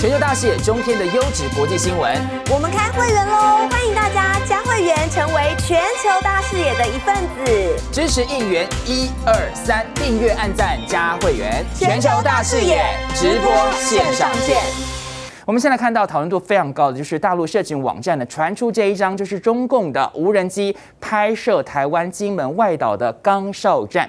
全球大视野，中天的优质国际新闻。我们开会员喽！欢迎大家加会员，成为全球大视野的一份子，支持应援，一二三，订阅、按赞、加会员。全球大视野直播，线上见。我们现在看到讨论度非常高的，就是大陆社群网站呢传出这一张，就是中共的无人机拍摄台湾金门外岛的刚哨站。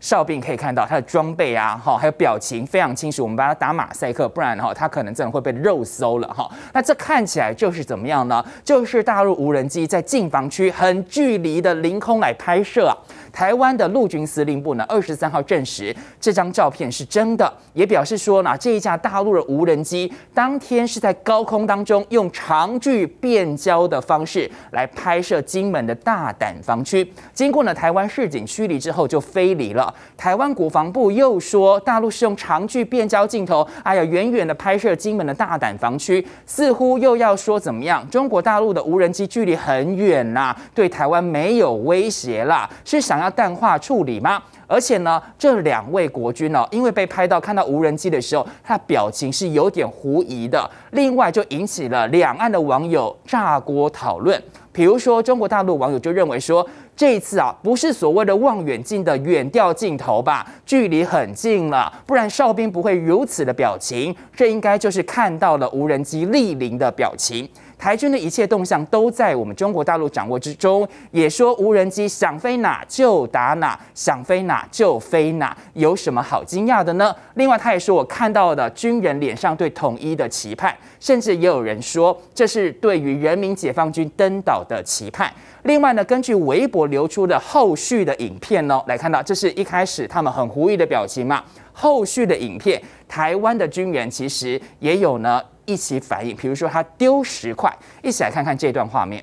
哨兵可以看到他的装备啊，哈，还有表情非常清楚，我们把它打马赛克，不然哈，他可能真的会被肉搜了哈。那这看起来就是怎么样呢？就是大陆无人机在近防区很距离的凌空来拍摄啊。台湾的陆军司令部呢，二十三号证实这张照片是真的，也表示说呢，这一架大陆的无人机当天是在高空当中用长距变焦的方式来拍摄金门的大胆防区。经过呢台湾市警驱离之后就飞离了。台湾国防部又说，大陆是用长距变焦镜头，哎呀，远远的拍摄金门的大胆防区，似乎又要说怎么样？中国大陆的无人机距离很远啦，对台湾没有威胁啦，是想。要淡化处理吗？而且呢，这两位国军呢，因为被拍到看到无人机的时候，他的表情是有点狐疑的。另外，就引起了两岸的网友炸锅讨论。比如说，中国大陆网友就认为说，这一次啊，不是所谓的望远镜的远调镜头吧？距离很近了，不然哨兵不会如此的表情。这应该就是看到了无人机莅临的表情。台军的一切动向都在我们中国大陆掌握之中，也说无人机想飞哪就打哪，想飞哪就飞哪，有什么好惊讶的呢？另外，他也说我看到的军人脸上对统一的期盼，甚至也有人说这是对于人民解放军登岛的期盼。另外呢，根据微博流出的后续的影片哦，来看到这是一开始他们很狐疑的表情嘛，后续的影片，台湾的军人其实也有呢。一起反应，比如说他丢石块，一起来看看这段画面。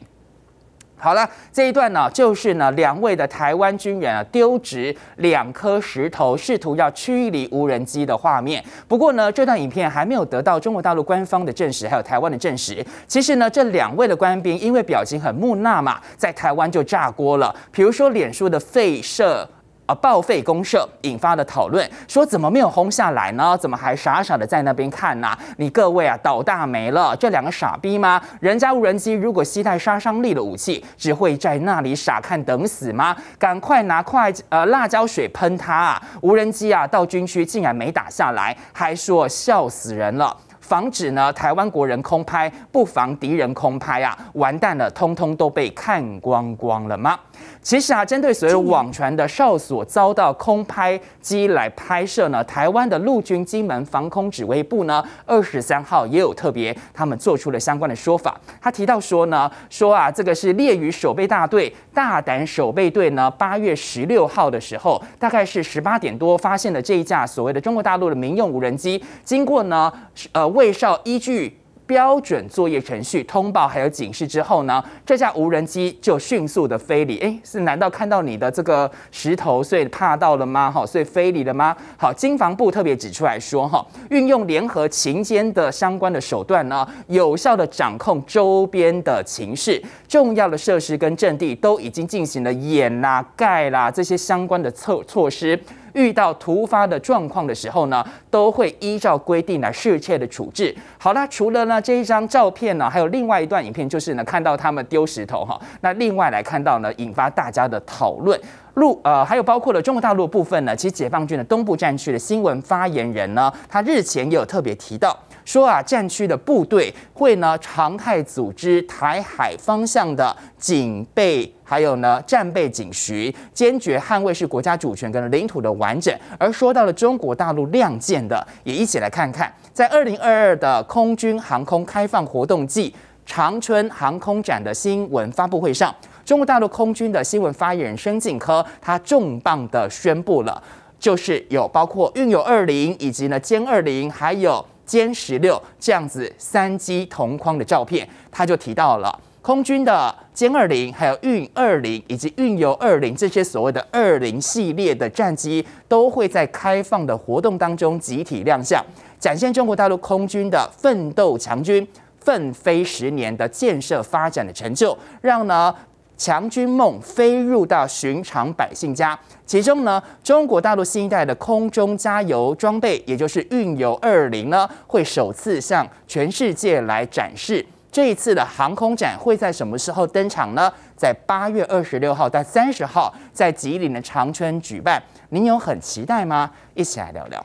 好了，这一段呢，就是呢，两位的台湾军人啊，丢掷两颗石头，试图要驱离无人机的画面。不过呢，这段影片还没有得到中国大陆官方的证实，还有台湾的证实。其实呢，这两位的官兵因为表情很木讷嘛，在台湾就炸锅了。比如说脸书的废社。啊！报废公社引发的讨论，说怎么没有轰下来呢？怎么还傻傻的在那边看呢？你各位啊，倒大霉了！这两个傻逼吗？人家无人机如果携带杀伤力的武器，只会在那里傻看等死吗？赶快拿块呃辣椒水喷他！无人机啊，到军区竟然没打下来，还说笑死人了。防止呢台湾国人空拍，不防敌人空拍啊！完蛋了，通通都被看光光了吗？其实啊，针对所有网传的哨所遭到空拍机来拍摄呢，台湾的陆军金门防空指挥部呢，二十三号也有特别，他们做出了相关的说法。他提到说呢，说啊，这个是列屿守备大队大胆守备队呢，八月十六号的时候，大概是十八点多发现了这一架所谓的中国大陆的民用无人机，经过呢，呃。卫少依据标准作业程序通报还有警示之后呢，这架无人机就迅速的飞离。哎，是难道看到你的这个石头，所以怕到了吗？哈，所以飞离了吗？好，经防部特别指出来说，哈，运用联合情监的相关的手段呢，有效的掌控周边的情势，重要的设施跟阵地都已经进行了掩啦、盖啦这些相关的措措施。遇到突发的状况的时候呢，都会依照规定来适切的处置。好了，除了呢这一张照片呢，还有另外一段影片，就是呢看到他们丢石头哈。那另外来看到呢，引发大家的讨论。路呃，还有包括了中国大陆部分呢，其实解放军的东部战区的新闻发言人呢，他日前也有特别提到。说啊，战区的部队会呢常态组织台海方向的警备，还有呢战备警巡，坚决捍卫是国家主权跟领土的完整。而说到了中国大陆亮剑的，也一起来看看，在二零二二的空军航空开放活动季长春航空展的新闻发布会上，中国大陆空军的新闻发言人申进科他重磅的宣布了，就是有包括运九二零以及呢歼二零还有。歼十六这样子三机同框的照片，他就提到了空军的歼二零、还有运二零以及运油二零这些所谓的二零系列的战机，都会在开放的活动当中集体亮相，展现中国大陆空军的奋斗强军、奋飞十年的建设发展的成就，让呢。强军梦飞入到寻常百姓家，其中呢，中国大陆新一代的空中加油装备，也就是运油二零呢，会首次向全世界来展示。这一次的航空展会在什么时候登场呢？在八月二十六号到三十号，在吉林的长春举办。您有很期待吗？一起来聊聊。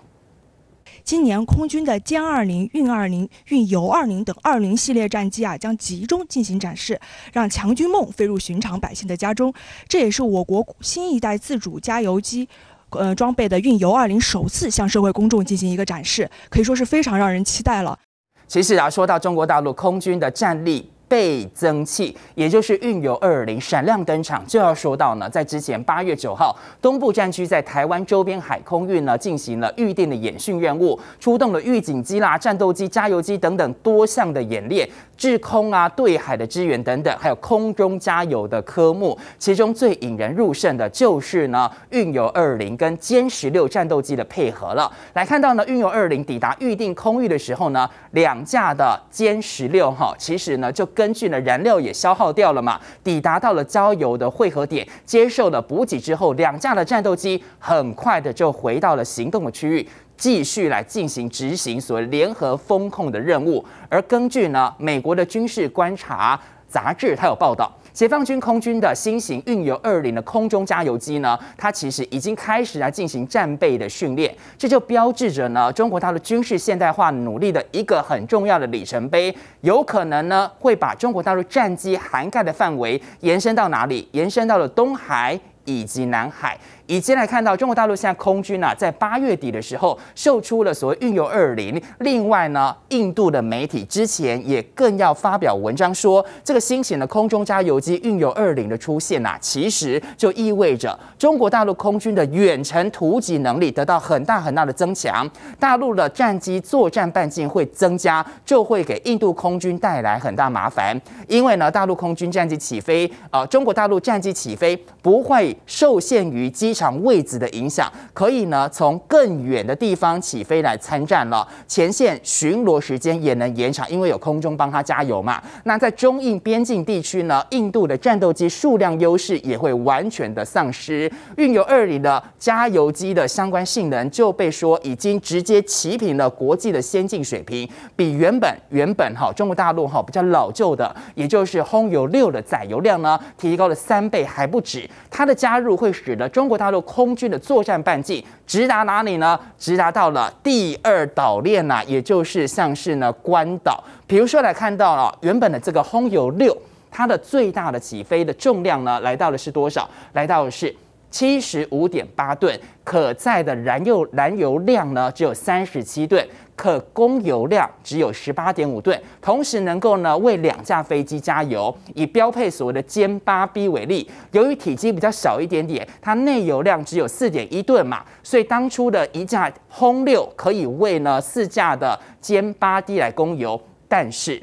今年，空军的歼二零、运二零、运油二零等二零系列战机啊，将集中进行展示，让强军梦飞入寻常百姓的家中。这也是我国新一代自主加油机，呃，装备的运油二零首次向社会公众进行一个展示，可以说是非常让人期待了。其实啊，说到中国大陆空军的战力。倍增器，也就是运油二零闪亮登场，就要说到呢，在之前八月九号，东部战区在台湾周边海空域呢进行了预定的演训任务，出动了预警机啦、战斗机、加油机等等多项的演练，制空啊、对海的支援等等，还有空中加油的科目。其中最引人入胜的就是呢，运油二零跟歼十六战斗机的配合了。来看到呢，运油二零抵达预定空域的时候呢，两架的歼十六哈，其实呢就跟根据呢，燃料也消耗掉了嘛，抵达到了加油的汇合点，接受了补给之后，两架的战斗机很快的就回到了行动的区域，继续来进行执行所联合风控的任务。而根据呢，美国的军事观察杂志，它有报道。解放军空军的新型运油二零的空中加油机呢，它其实已经开始来进行战备的训练，这就标志着呢，中国大陆军事现代化努力的一个很重要的里程碑，有可能呢，会把中国大陆战机涵盖的范围延伸到哪里？延伸到了东海以及南海。以及来看到中国大陆现在空军啊，在八月底的时候售出了所谓运油二零。另外呢，印度的媒体之前也更要发表文章说，这个新型的空中加油机运油二零的出现呐，其实就意味着中国大陆空军的远程突击能力得到很大很大的增强，大陆的战机作战半径会增加，就会给印度空军带来很大麻烦。因为呢，大陆空军战机起飞啊，中国大陆战机起飞不会受限于机。机场位置的影响，可以呢从更远的地方起飞来参战了，前线巡逻时间也能延长，因为有空中帮他加油嘛。那在中印边境地区呢，印度的战斗机数量优势也会完全的丧失。运油二零的加油机的相关性能就被说已经直接齐平了国际的先进水平，比原本原本哈中国大陆哈比较老旧的，也就是轰油六的载油量呢提高了三倍还不止。它的加入会使得中国。大陆空军的作战半径直达哪里呢？直达到了第二岛链呐，也就是像是呢关岛。比如说，来看到了原本的这个轰油六，它的最大的起飞的重量呢，来到的是多少？来到的是七十五点八吨，可载的燃油燃油量呢，只有三十七吨。可供油量只有十八点五吨，同时能够呢为两架飞机加油。以标配所谓的歼八 B 为例，由于体积比较小一点点，它内油量只有四点一吨嘛，所以当初的一架轰六可以为呢四架的歼八 D 来供油，但是。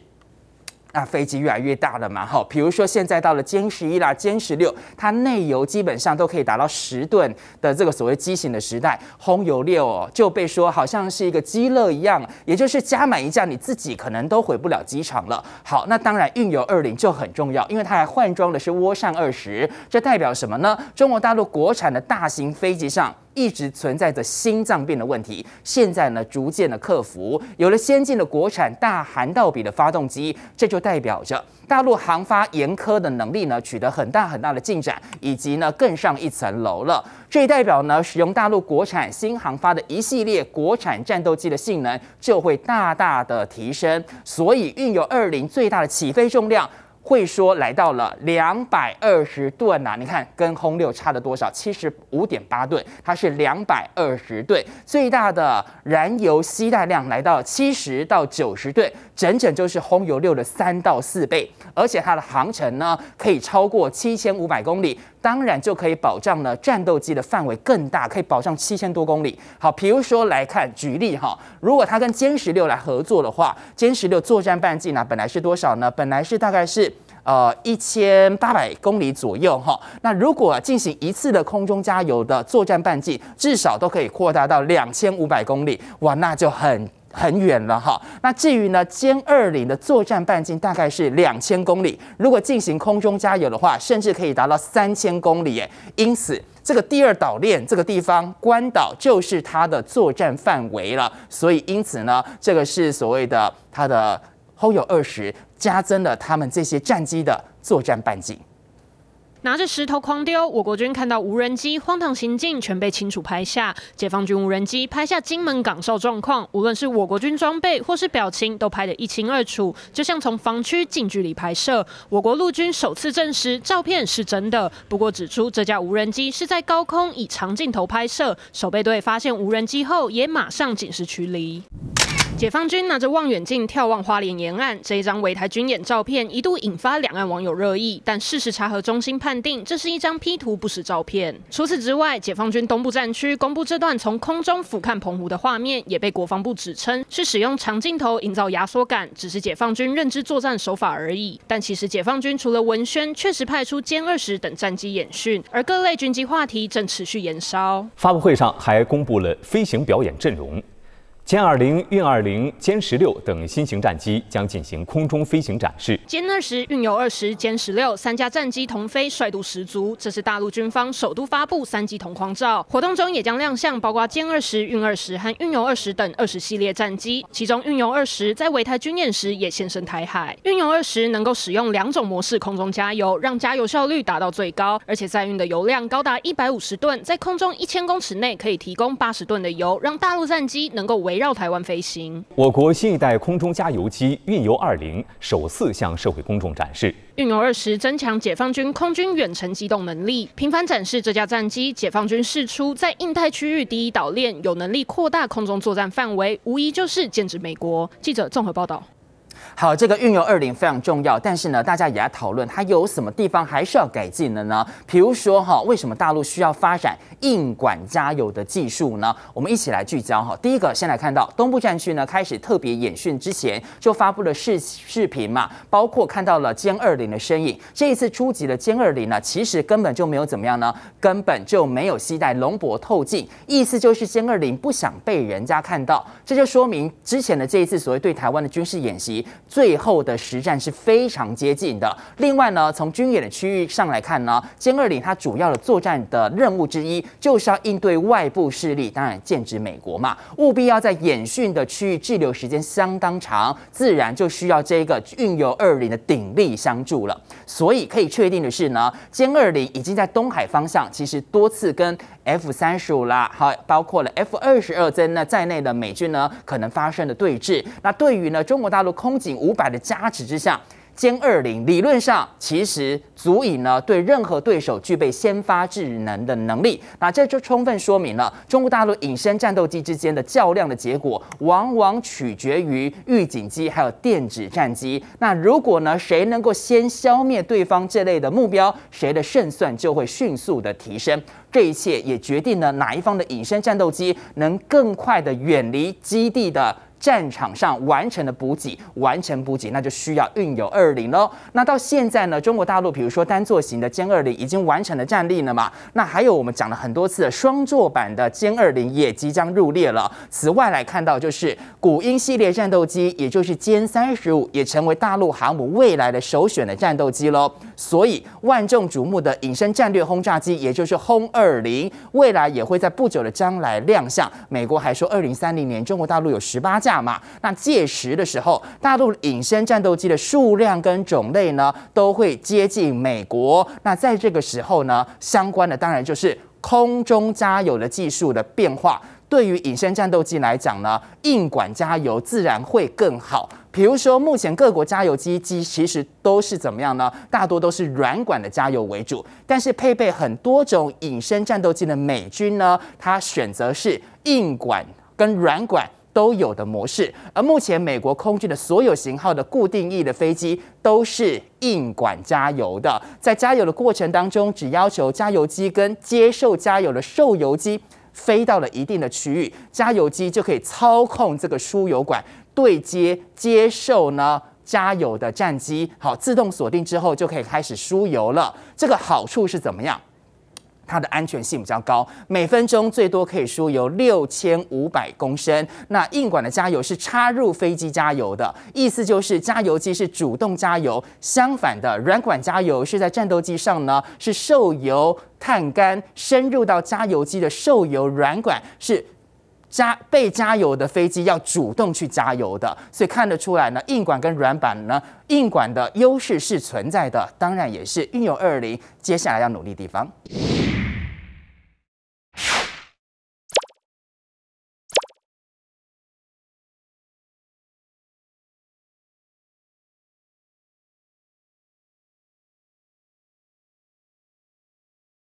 那飞机越来越大了嘛，哈，比如说现在到了歼十一啦、歼十六，它内油基本上都可以达到十吨的这个所谓机型的时代，轰油六哦就被说好像是一个鸡肋一样，也就是加满一架你自己可能都回不了机场了。好，那当然运油二零就很重要，因为它还换装的是涡扇二十，这代表什么呢？中国大陆国产的大型飞机上。一直存在着心脏病的问题，现在呢逐渐的克服，有了先进的国产大涵道比的发动机，这就代表着大陆航发研科的能力呢取得很大很大的进展，以及呢更上一层楼了。这也代表呢使用大陆国产新航发的一系列国产战斗机的性能就会大大的提升，所以运油二零最大的起飞重量。会说来到了两百二十吨呐，你看跟轰六差了多少？七十五点八吨，它是两百二十吨，最大的燃油携带量来到七十到九十吨，整整就是轰油六的三到四倍，而且它的航程呢可以超过七千五百公里，当然就可以保障呢战斗机的范围更大，可以保障七千多公里。好，比如说来看举例哈，如果它跟歼十六来合作的话，歼十六作战半径呢本来是多少呢？本来是大概是。呃，一千八百公里左右哈。那如果进行一次的空中加油的作战半径，至少都可以扩大到两千五百公里，哇，那就很很远了哈。那至于呢，歼二零的作战半径大概是两千公里，如果进行空中加油的话，甚至可以达到三千公里。因此，这个第二岛链这个地方，关岛就是它的作战范围了。所以，因此呢，这个是所谓的它的。空有二十加增了他们这些战机的作战半径。拿着石头狂丢，我国军看到无人机荒唐行径，全被清楚拍下。解放军无人机拍下金门港哨状况，无论是我国军装备或是表情，都拍得一清二楚，就像从防区近距离拍摄。我国陆军首次证实照片是真的，不过指出这架无人机是在高空以长镜头拍摄。守备队发现无人机后，也马上警示驱离。解放军拿着望远镜眺望花莲沿岸，这一张伪台军演照片一度引发两岸网友热议，但事实查核中心判定这是一张 P 图不实照片。除此之外，解放军东部战区公布这段从空中俯瞰澎湖的画面，也被国防部指称是使用长镜头营造压缩感，只是解放军认知作战手法而已。但其实解放军除了文宣，确实派出歼二十等战机演训，而各类军机话题正持续延烧。发布会上还公布了飞行表演阵容。歼二零、运二零、歼十六等新型战机将进行空中飞行展示。歼二十、运油二十、歼十六三架战机同飞，帅度十足。这是大陆军方首都发布三机同框照。活动中也将亮相，包括歼二十、运二十和运油二十等二十系列战机。其中，运油二十在围台军演时也现身台海。运油二十能够使用两种模式空中加油，让加油效率达到最高，而且载运的油量高达一百五十吨，在空中一千公尺内可以提供八十吨的油，让大陆战机能够维。绕台湾飞行，我国新一代空中加油机运油二零首次向社会公众展示。运油二十增强解放军空军远程机动能力，频繁展示这架战机，解放军试出在印太区域第一岛链有能力扩大空中作战范围，无疑就是剑指美国。记者综合报道。好，这个运油二零非常重要，但是呢，大家也要讨论它有什么地方还是要改进的呢？比如说哈，为什么大陆需要发展硬管加油的技术呢？我们一起来聚焦哈。第一个，先来看到东部战区呢开始特别演训之前，就发布了视视频嘛，包括看到了歼二零的身影。这一次出击的歼二零呢，其实根本就没有怎么样呢，根本就没有携带龙博透镜，意思就是歼二零不想被人家看到。这就说明之前的这一次所谓对台湾的军事演习。最后的实战是非常接近的。另外呢，从军演的区域上来看呢，歼二零它主要的作战的任务之一就是要应对外部势力，当然剑指美国嘛，务必要在演训的区域滞留时间相当长，自然就需要这一个运油二零的鼎力相助了。所以可以确定的是呢，歼二零已经在东海方向，其实多次跟 F 三十五啦，还包括了 F 二十二增那在内的美军呢，可能发生了对峙。那对于呢，中国大陆空警。五百的加持之下，歼二零理论上其实足以呢对任何对手具备先发制人的能力。那这就充分说明了中国大陆隐身战斗机之间的较量的结果，往往取决于预警机还有电子战机。那如果呢谁能够先消灭对方这类的目标，谁的胜算就会迅速的提升。这一切也决定了哪一方的隐身战斗机能更快的远离基地的。战场上完成的补给，完成补给，那就需要运油二零喽。那到现在呢，中国大陆比如说单座型的歼二零已经完成了战力了嘛？那还有我们讲了很多次的双座版的歼二零也即将入列了。此外来看到就是古鹰系列战斗机，也就是歼三十五，也成为大陆航母未来的首选的战斗机喽。所以万众瞩目的隐身战略轰炸机，也就是轰二零，未来也会在不久的将来亮相。美国还说，二零三零年中国大陆有十八架。下嘛，那届时的时候，大陆隐身战斗机的数量跟种类呢，都会接近美国。那在这个时候呢，相关的当然就是空中加油的技术的变化。对于隐身战斗机来讲呢，硬管加油自然会更好。比如说，目前各国加油机机其实都是怎么样呢？大多都是软管的加油为主，但是配备很多种隐身战斗机的美军呢，它选择是硬管跟软管。都有的模式，而目前美国空军的所有型号的固定翼的飞机都是硬管加油的，在加油的过程当中，只要求加油机跟接受加油的受油机飞到了一定的区域，加油机就可以操控这个输油管对接接受呢加油的战机，好，自动锁定之后就可以开始输油了。这个好处是怎么样？它的安全性比较高，每分钟最多可以输油六千五百公升。那硬管的加油是插入飞机加油的，意思就是加油机是主动加油。相反的，软管加油是在战斗机上呢，是受油碳杆深入到加油机的受油软管，是加被加油的飞机要主动去加油的。所以看得出来呢，硬管跟软板呢，硬管的优势是存在的，当然也是运油二零接下来要努力地方。